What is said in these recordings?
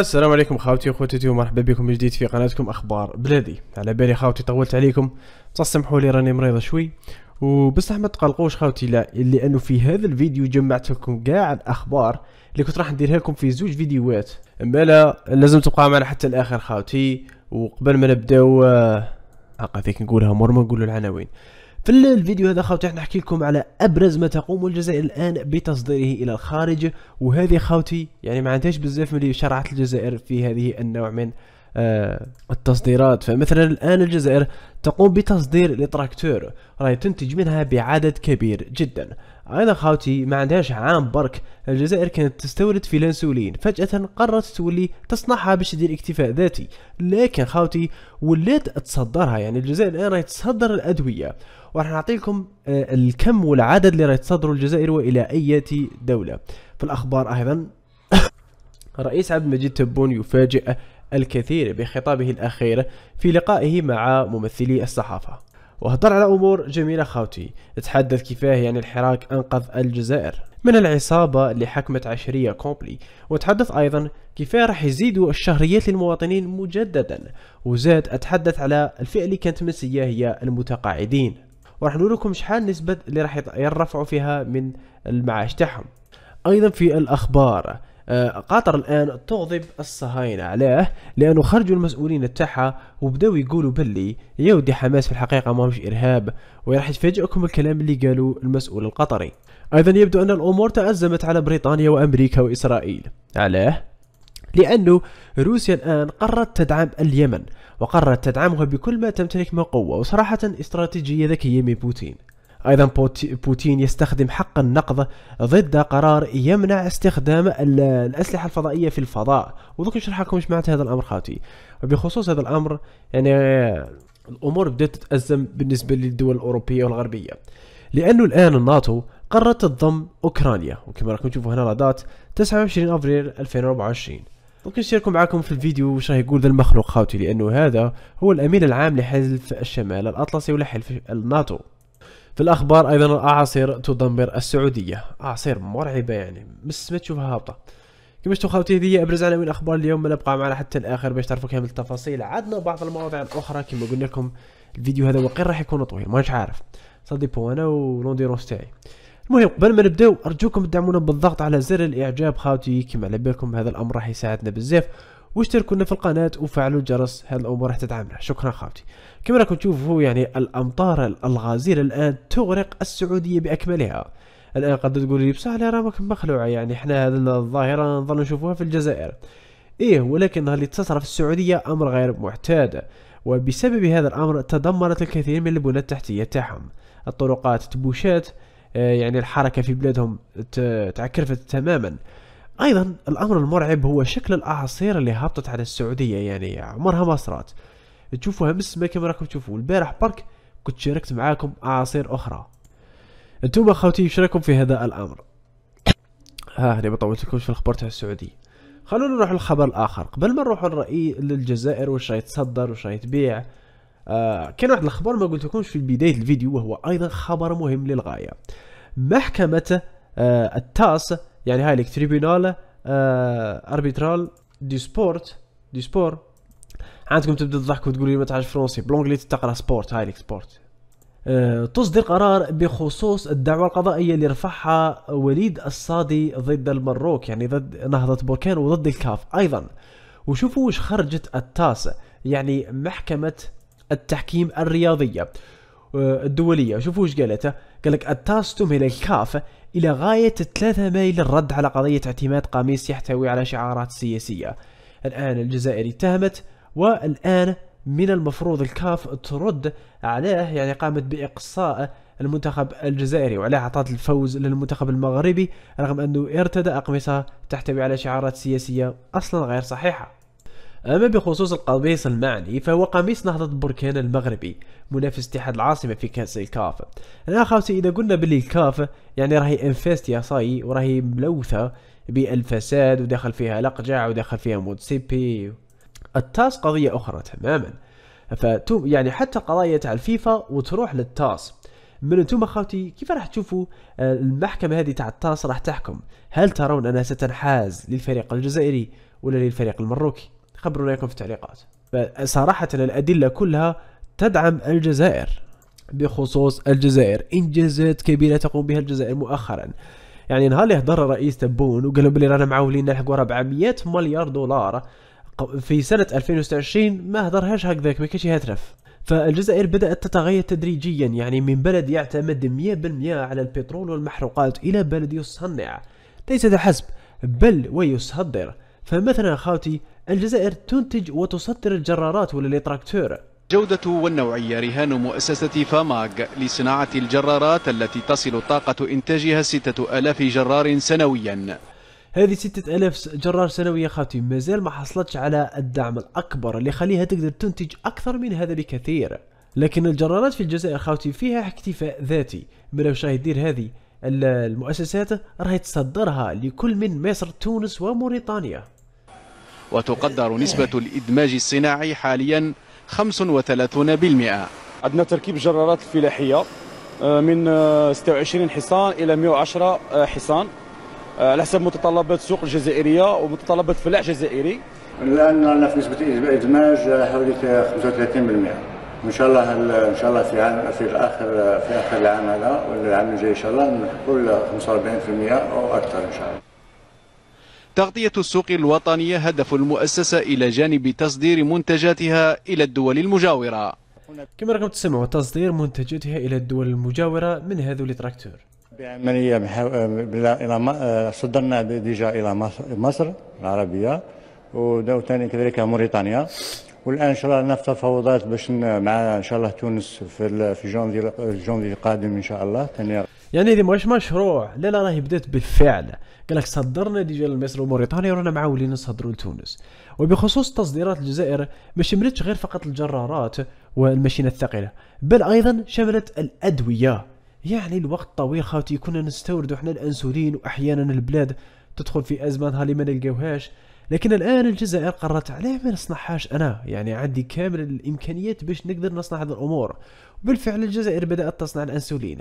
السلام عليكم خاوتي وخوتي ومرحبا بكم من جديد في قناتكم اخبار بلادي على بالي خاوتي طولت عليكم تسمحوا لي راني مريضه شوي وبصح ما تقلقوش خاوتي لا لانه في هذا الفيديو جمعت لكم كاع الاخبار اللي كنت راح نديرها لكم في زوج فيديوهات امبالا لازم تبقى معنا حتى الاخر خاوتي وقبل ما نبداو هاكا آه، هذيك نقولها مور ما نقولوا العناوين في الفيديو هذا خاوتي راح نحكي لكم على ابرز ما تقوم الجزائر الان بتصديره الى الخارج وهذه خاوتي يعني ما عندهاش بزاف ملي شرعت الجزائر في هذه النوع من آه، التصديرات فمثلا الان الجزائر تقوم بتصدير لتراكتور راهي تنتج منها بعدد كبير جدا ايضا خاوتي ما عندهاش عام برك الجزائر كانت تستورد في الانسولين فجأة قررت تولي تصنعها باش تدير اكتفاء ذاتي لكن خاوتي ولات تصدرها يعني الجزائر الان راهي تصدر الادوية وراح نعطيكم آه، الكم والعدد اللي راهي تصدره الجزائر والى اي دولة في الاخبار ايضا رئيس عبد المجيد تبون يفاجئ الكثير بخطابه الاخير في لقائه مع ممثلي الصحافة وهضر على أمور جميلة خاوتي تحدث كيفاه يعني الحراك أنقذ الجزائر من العصابة اللي حكمت عشرية كومبلي وتحدث أيضا كيفاه راح يزيدوا الشهريات للمواطنين مجددا وزاد أتحدث على الفئة اللي كانت منسية هي المتقاعدين وراح نقول لكم شحال النسبه اللي راح يرفعوا فيها من المعاش تاعهم أيضا في الأخبار آه، قطر الان تغضب الصهاينه علاه لانه خرجوا المسؤولين تاعها وبداو يقولوا باللي يا ودي حماس في الحقيقه ماهمش ارهاب وراح يتفاجئكم الكلام اللي قالوا المسؤول القطري ايضا يبدو ان الامور تازمت على بريطانيا وامريكا واسرائيل علاه لانه روسيا الآن قررت تدعم اليمن وقررت تدعمها بكل ما تمتلك من قوة وصراحة استراتيجية ذكية من بوتين أيضا بوتين يستخدم حق النقض ضد قرار يمنع استخدام الأسلحة الفضائية في الفضاء وذوك نشرح لكم ايش معناتها هذا الأمر خاوتي وبخصوص هذا الأمر يعني الأمور بدأت تتأزم بالنسبة للدول الأوروبية والغربية لأنه الآن الناتو قررت تضم أوكرانيا وكما راكم تشوفوا هنا لادات 29 أفريل 2024 ممكن نشارككم معاكم في الفيديو واش راه يقول ذا المخلوق خاوتي لأنه هذا هو الأمين العام لحلف الشمال الأطلسي ولا حلف الناتو في الاخبار ايضا الاعاصير تدمر السعوديه اعاصير مرعبه يعني مس ما تشوفها هابطه كما شفتوا خوتي هذه ابرز عناوين الاخبار اليوم ما نبقى معنا حتى الاخر باش تعرفوا كامل التفاصيل عدنا بعض المواضيع الاخرى كما قلنا لكم الفيديو هذا وقيل راح يكون طويل مانيش عارف بو انا ولونديرونس تاعي المهم قبل ما نبداو ارجوكم تدعمونا بالضغط على زر الاعجاب خاوتي كما على بالكم هذا الامر راح يساعدنا بزاف لنا في القناة وفعلوا الجرس هذه الأمور راح تدعمنا شكرا خالتي كما راكم تشوفوا يعني الأمطار الغزيرة الآن تغرق السعودية بأكملها الآن قد تقول لي بصح راه راك مخلوعة يعني حنا هذه الظاهرة نظل نشوفوها في الجزائر ايه ولكن اللي تصرف السعودية امر غير معتاد وبسبب هذا الامر تدمرت الكثير من البنى التحتية تاعهم الطرقات تبوشات آه، يعني الحركة في بلادهم تعكرفت تماما ايضا الامر المرعب هو شكل الاعاصير اللي هبطت على السعوديه يعني عمرها ما صارت تشوفوها مس ما كما راكم تشوفوا البارح برك كنت شاركت معاكم اعاصير اخرى انتم اخوتي ايش رايكم في هذا الامر ها آه، هنا ما طولتلكمش في الخبر تاع السعوديه خلونا نروح للخبر الاخر قبل ما نروح للرأي للجزائر واش راهي تصدر واش راهي تبيع آه كان واحد الخبر ما قلتلكمش في بدايه الفيديو وهو ايضا خبر مهم للغايه محكمه آه التاس يعني هاي لك تريبيونال اربيترال دي سبورت دي سبور عندكم تبدا تضحك وتقول لي ما تعرفش فرونسي بلونجلي تقرا سبورت هاي لك سبورت آه، تصدر قرار بخصوص الدعوة القضائية اللي رفعها وليد الصادي ضد المروك يعني ضد نهضة بوركان وضد الكاف أيضا وشوفوا وش خرجت التاس يعني محكمة التحكيم الرياضية آه، الدولية شوفوا وش قالت قالك لك التاستم الكاف إلى غاية الثلاثة ميل الرد على قضية اعتماد قميص يحتوي على شعارات سياسية الآن الجزائري اتهمت والآن من المفروض الكاف ترد عليه يعني قامت بإقصاء المنتخب الجزائري وعليه أعطت الفوز للمنتخب المغربي رغم أنه ارتدى أقمصة تحتوي على شعارات سياسية أصلا غير صحيحة أما بخصوص القميص المعني فهو قميص نهضة بركان المغربي منافس اتحاد العاصمة في كأس الكاف أنا خاوتي إذا قلنا بلي الكاف يعني راهي انفست يا صاي وراهي ملوثة بالفساد وداخل فيها لقجع وداخل فيها موتسيبي التاس قضية أخرى تماما فتو يعني حتى قضايا تاع الفيفا وتروح للتاس من انتم اخوتي كيف راح تشوفوا آه، المحكمة هذه تاع التاس راح تحكم هل ترون انها ستنحاز للفريق الجزائري ولا للفريق المروكي خبروا رايكم في التعليقات صراحه الادله كلها تدعم الجزائر بخصوص الجزائر انجازات كبيره تقوم بها الجزائر مؤخرا يعني نهار اللي هضر رئيس تبون وقالوا بلي رانا معولين نلحقوا 400 مليار دولار في سنه 2026 ما هضرهاش هكذاك ما كانش هاترف فالجزائر بدأت تتغير تدريجيا يعني من بلد يعتمد 100% على البترول والمحروقات إلى بلد يصنع ليس فحسب بل ويصدر فمثلا خاوتي الجزائر تنتج وتصدر الجرارات وللتراكتور جودة والنوعية رهان مؤسسة فاماغ لصناعة الجرارات التي تصل طاقة إنتاجها 6000 جرار سنويا هذه 6000 جرار سنوية خاتي مازال ما حصلتش على الدعم الأكبر اللي خليها تقدر تنتج أكثر من هذا بكثير لكن الجرارات في الجزائر خاوتي فيها اكتفاء ذاتي من واش راهي دير هذه المؤسسات راهي تصدرها لكل من مصر تونس وموريتانيا وتقدر نسبة الإدماج الصناعي حاليا 35% عندنا تركيب جرارات الفلاحية آه، من 26 آه، حصان إلى 110 آه، حصان على حسب متطلبات السوق الجزائرية ومتطلبات الفلاح الجزائري الآن عندنا في نسبة إدماج حوالي 35% ان شاء الله ان شاء الله في عام في اخر في اخر العام هذا والعام العام الجاي ان شاء الله نحقق 45% او اكثر ان شاء الله تغطية السوق الوطنية هدف المؤسسة إلى جانب تصدير منتجاتها إلى الدول المجاورة كما راكم تسمعوا تصدير منتجاتها إلى الدول المجاورة من هذو التراكتور بعملية إلى آه، صدرنا ديجا إلى مصر العربية ثاني كذلك موريتانيا والان ان شاء الله نفتح تفاوضات باش مع ان شاء الله تونس في الجون دي القادم ان شاء الله تنير. يعني هذه ماشي مشروع لا لا راهي بدات بالفعل قال لك صدرنا ديجا لمصر وموريتانيا ورانا معاولين نصدروا لتونس وبخصوص تصديرات الجزائر ما شملتش غير فقط الجرارات والماشينة الثقيله بل ايضا شملت الادويه يعني الوقت طويل خاوتي كنا نستوردوا احنا الانسولين واحيانا البلاد تدخل في ازمتها اللي ما نلقاوهاش لكن الان الجزائر قررت علاه ما نصنعهاش انا يعني عندي كامل الامكانيات باش نقدر نصنع هذه الامور وبالفعل الجزائر بدات تصنع الانسولين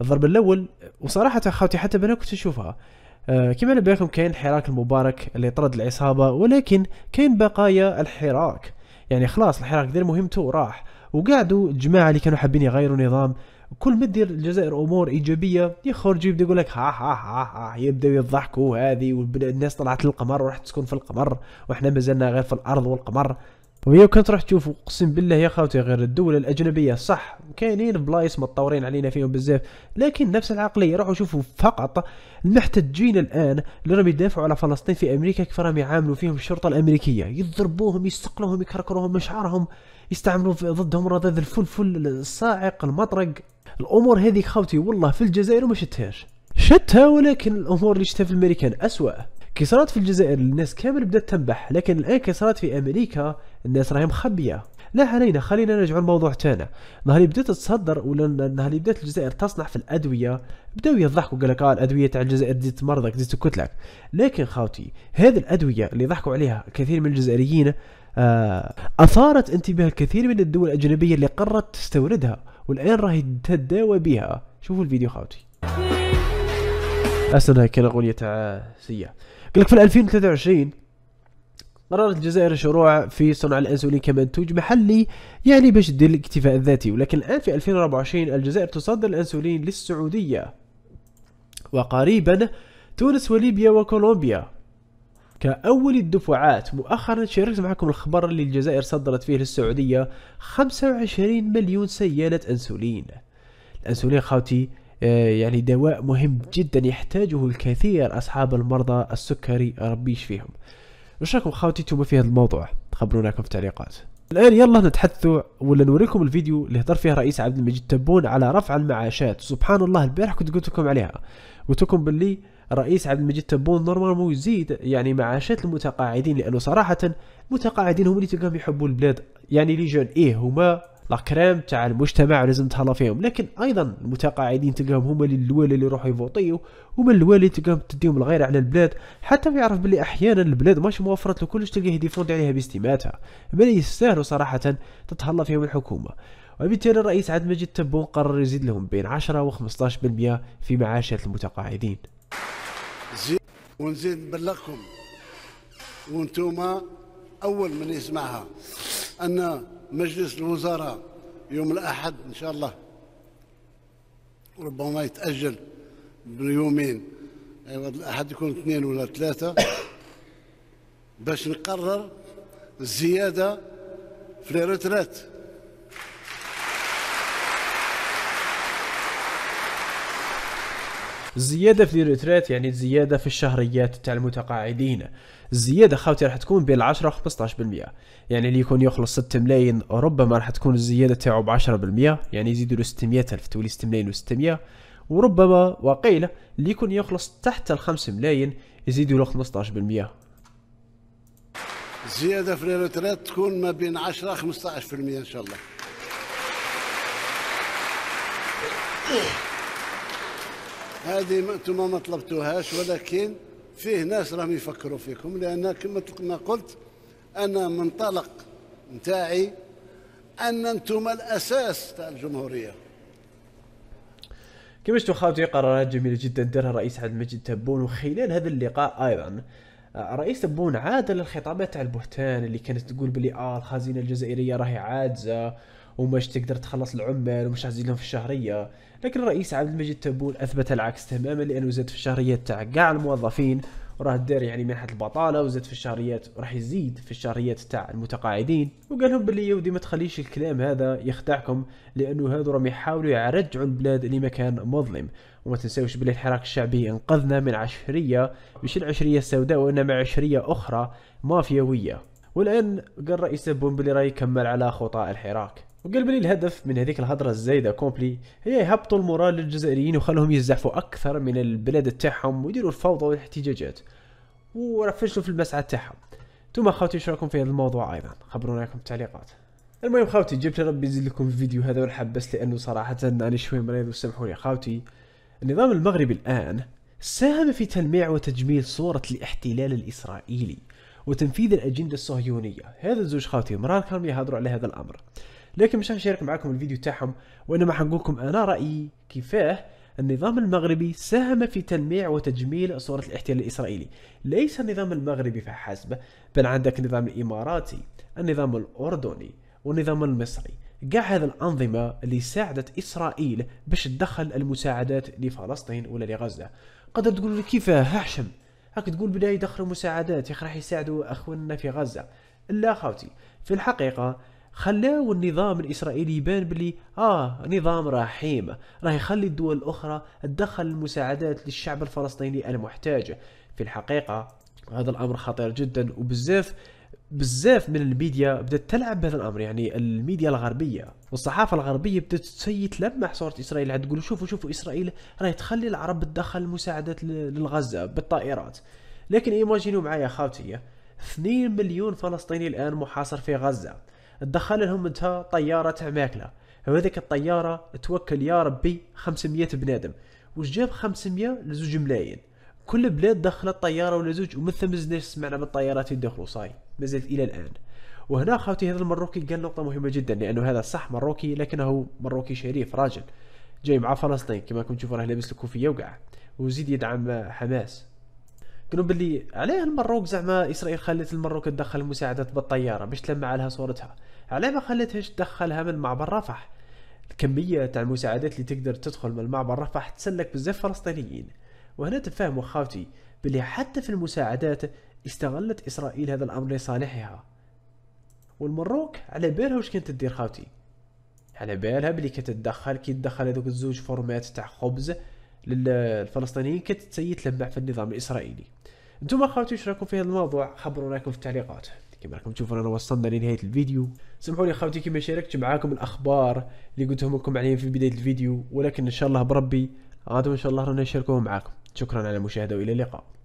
الضرب الاول وصراحه اخوتي حتى انا كنت اشوفها آه، كما انا بينكم كاين حراك المبارك اللي طرد العصابه ولكن كاين بقايا الحراك يعني خلاص الحراك دير مهمته وراح وقعدوا الجماعه اللي كانوا حابين يغيروا نظام كل ما تدير الجزائر امور ايجابيه يخرج يبدا يقول لك ها ها ها ها يبداو يضحكوا هذه والناس طلعت للقمر وراح تسكن في القمر واحنا مازلنا غير في الارض والقمر وهي كنت تروح تشوف اقسم بالله يا خوتي غير الدول الاجنبيه صح كاينين بلايص متطورين علينا فيهم بزاف لكن نفس العقليه روحوا شوفوا فقط المحتجين الان اللي راهم يدافعوا على فلسطين في امريكا كيف راهم يعاملوا فيهم الشرطه الامريكيه يضربوهم يستقلوهم يكركروهم من شعرهم يستعملوا ضدهم رذاذ الفلفل الصاعق المطرق الامور هذه خوتي والله في الجزائر ما شتهاش شتها ولكن الامور اللي شتها في الامريكان اسوأ كي صارت في الجزائر الناس كامل بدات تنبح لكن الان كي صارت في امريكا الناس راهي مخبيه لا علينا خلينا نرجعوا لموضوع تانا نهار بدات تصدر ولا نهار بدات الجزائر تصنع في الادويه بداو يضحكوا قال لك آه الادويه تاع الجزائر تزيد مرضك تزيد تكتلك لكن خاوتي هذه الادويه اللي ضحكوا عليها كثير من الجزائريين آه، اثارت انتباه الكثير من الدول الاجنبيه اللي قررت تستوردها والان راهي تداوى بها شوفوا الفيديو خاوتي اسنا كان اغنيه تاع سيا قال لك في 2023 قررت الجزائر شروع في صنع الانسولين كمنتوج محلي يعني باش دير الاكتفاء الذاتي ولكن الان في 2024 الجزائر تصدر الانسولين للسعوديه وقريبا تونس وليبيا وكولومبيا كأول الدفعات مؤخرا شاركت معكم الخبر اللي الجزائر صدرت فيه للسعودية 25 مليون سيالة أنسولين الأنسولين خاوتي آه، يعني دواء مهم جدا يحتاجه الكثير أصحاب المرضى السكري ربي يشفيهم وش راكم خاوتي تشوفوا في هذا الموضوع خبرونا في التعليقات الان يلا نتحدثوا ولا نوريكم الفيديو اللي هضر فيه رئيس عبد المجيد تبون على رفع المعاشات سبحان الله البارح كنت قلت لكم عليها قلت لكم باللي الرئيس عبد المجيد تبون نورمال مو يزيد يعني معاشات المتقاعدين لانه صراحه المتقاعدين هم اللي تلقاهم يحبوا البلاد يعني لي جون ايه هما لا كريم تاع المجتمع ولازم تهلا فيهم لكن ايضا المتقاعدين تلقاهم هما اللي الوالي اللي يروحوا يفوطيو هما الوالي تلقاهم تديهم الغيره على البلاد حتى يعرف بلي احيانا البلاد ماشي موفرت له كلش تلقاه يديفوند عليها باستماتها ما يستاهلوا صراحه تتهلا فيهم الحكومه وبالتالي الرئيس عاد مجد تبون قرر يزيد لهم بين 10 و 15% في معاشات المتقاعدين ونزيد نبلغكم وانتوما اول من يسمعها ان مجلس الوزراء يوم الأحد إن شاء الله ربما يتأجل بيومين أيوة الأحد يكون اثنين ولا ثلاثة باش نقرر الزيادة في الريترات الزياده في الريتريت يعني الزياده في الشهريات تاع المتقاعدين الزياده خاوتي راح تكون بين 10 و 15% يعني اللي يكون يخلص 6 ملايين ربما راح تكون الزياده تاعو ب 10% يعني يزيدوا له 600 الف تولي 6 ملايين و600 وربما وقيل اللي يكون يخلص تحت ال 5 ملايين يزيدوا له 15% الزياده في الريتريت تكون ما بين 10 و 15% ان شاء الله هذه انتم ما طلبتوهاش ولكن فيه ناس راهم يفكروا فيكم لان كما قلت انا منطلق نتاعي ان انتم الاساس تاع الجمهوريه كما شفتوا خاوتي قرارات جميله جدا دارها رئيس عبد المجيد تبون وخلال هذا اللقاء ايضا رئيس تبون عاد للخطابات تاع البهتان اللي كانت تقول بلي اه الخزينه الجزائريه راهي عاجزه وماش تقدر تخلص العمال ومش عازلين لهم في الشهريه لكن الرئيس عبد المجيد تبون اثبت العكس تماما لانه زاد في الشهريات تاع كاع الموظفين وراه دار يعني منحة البطالة وزاد في الشهريات وراح يزيد في الشهريات تاع المتقاعدين وقال لهم بلي يودي ما تخليش الكلام هذا يخدعكم لانه هذو راهم يحاولوا يرجعوا البلاد لمكان مظلم وما تنسوش بلي الحراك الشعبي انقذنا من عشرية مش العشرية السوداء وإنما عشرية أخرى مافيوية والآن قال رئيس بون بلي راه يكمل على خطى الحراك وقال بلي الهدف من هذيك الهضره الزايده كومبلي هي يهبطوا المورال للجزائريين وخلهم يزحفوا اكثر من البلاد تاعهم ويديروا الفوضى والاحتجاجات ورفشوا في المسعى تاعهم ثم خاوتي شراكم في هذا الموضوع ايضا خبرونا في التعليقات المهم خاوتي جبت ربي يزيد لكم الفيديو هذا ونحبس لانه صراحه انا شوي مريض وسامحوني خاوتي النظام المغربي الآن ساهم في تلميع وتجميل صورة الاحتلال الإسرائيلي وتنفيذ الأجندة الصهيونية هذا زوج خاوتي مرار كانوا يهضروا على هذا الأمر لكن مش هنشارك معكم الفيديو تاعهم وإنما حنقولكم أنا رأيي كيفاه النظام المغربي ساهم في تلميع وتجميل صورة الاحتلال الإسرائيلي ليس النظام المغربي فحسب بل عندك النظام الإماراتي النظام الأردني والنظام المصري كاع هذا الانظمه اللي ساعدت اسرائيل باش تدخل المساعدات لفلسطين ولا لغزه قدر تقول لي كيفاه هاشم هاك تقول بلا يدخلوا مساعدات يا راح يساعدوا اخواننا في غزه لا خاوتي في الحقيقه خلاو النظام الاسرائيلي يبان بلي اه نظام رحيم راه يخلي الدول الاخرى تدخل المساعدات للشعب الفلسطيني المحتاج في الحقيقه هذا الامر خطير جدا وبزاف بزاف من الميديا بدات تلعب بهذا الامر يعني الميديا الغربيه والصحافه الغربيه بدات تسيي تلمح صوره اسرائيل عاد تقول شوفوا شوفوا اسرائيل راهي تخلي العرب تدخل المساعدات للغزه بالطائرات لكن ايماجينو معايا خاوتي 2 مليون فلسطيني الان محاصر في غزه تدخل لهم انت طياره تاع ماكله هذيك الطياره توكل يا ربي 500 بنادم واش جاب 500 لزوج ملايين كل بلاد دخلت طياره ولا زوج ومن ثم سمعنا بالطيارات يدخلوا صاي مازالت الى الان وهنا خاوتي هذا المروكي قال نقطه مهمه جدا لانه هذا صح مروكي لكنه مروكي شريف راجل جاي مع فلسطين كما كنت تشوفوا راه لابس الكوفيه وكاع وزيد يدعم حماس قالوا باللي علاه المروك زعما اسرائيل خلت المروك تدخل مساعدات بالطياره باش تلمع لها صورتها علاه ما خلتهاش تدخلها من معبر رفح الكميه تاع المساعدات اللي تقدر تدخل من معبر رفح تسلك بزاف فلسطينيين وهنا تفهموا خاوتي بلي حتى في المساعدات استغلت اسرائيل هذا الامر لصالحها والمروك على بالها واش كانت تدير خاوتي على بالها بلي كتتدخل تدخل هذوك الزوج فورمات تاع خبز للفلسطينيين كتتلمع في النظام الاسرائيلي نتوما خاوتي واش راكم في هذا الموضوع خبرونا في التعليقات كما راكم تشوفون انا وصلنا لنهايه الفيديو سمحوا لي خاوتي كما شاركت معاكم الاخبار اللي قلتهم لكم عليهم في بدايه الفيديو ولكن ان شاء الله بربي غادي ان شاء الله رانا نشاركوهم معاكم شكرا على المشاهده والى اللقاء